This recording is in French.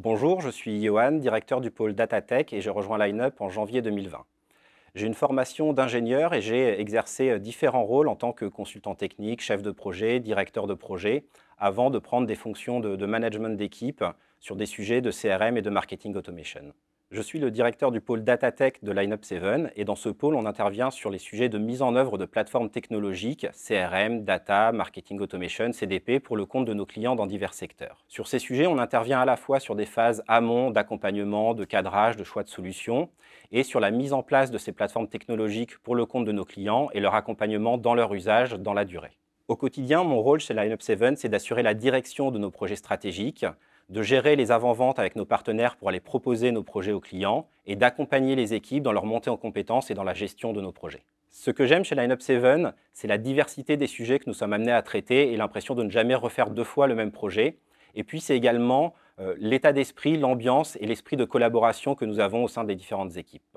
Bonjour, je suis Johan, directeur du pôle DataTech et j'ai rejoint LineUp en janvier 2020. J'ai une formation d'ingénieur et j'ai exercé euh, différents rôles en tant que consultant technique, chef de projet, directeur de projet, avant de prendre des fonctions de, de management d'équipe sur des sujets de CRM et de marketing automation. Je suis le directeur du pôle DataTech de Lineup 7 et dans ce pôle, on intervient sur les sujets de mise en œuvre de plateformes technologiques, CRM, data, marketing automation, CDP, pour le compte de nos clients dans divers secteurs. Sur ces sujets, on intervient à la fois sur des phases amont d'accompagnement, de cadrage, de choix de solutions et sur la mise en place de ces plateformes technologiques pour le compte de nos clients et leur accompagnement dans leur usage dans la durée. Au quotidien, mon rôle chez Lineup 7, c'est d'assurer la direction de nos projets stratégiques, de gérer les avant-ventes avec nos partenaires pour aller proposer nos projets aux clients et d'accompagner les équipes dans leur montée en compétences et dans la gestion de nos projets. Ce que j'aime chez Lineup 7, c'est la diversité des sujets que nous sommes amenés à traiter et l'impression de ne jamais refaire deux fois le même projet. Et puis c'est également euh, l'état d'esprit, l'ambiance et l'esprit de collaboration que nous avons au sein des différentes équipes.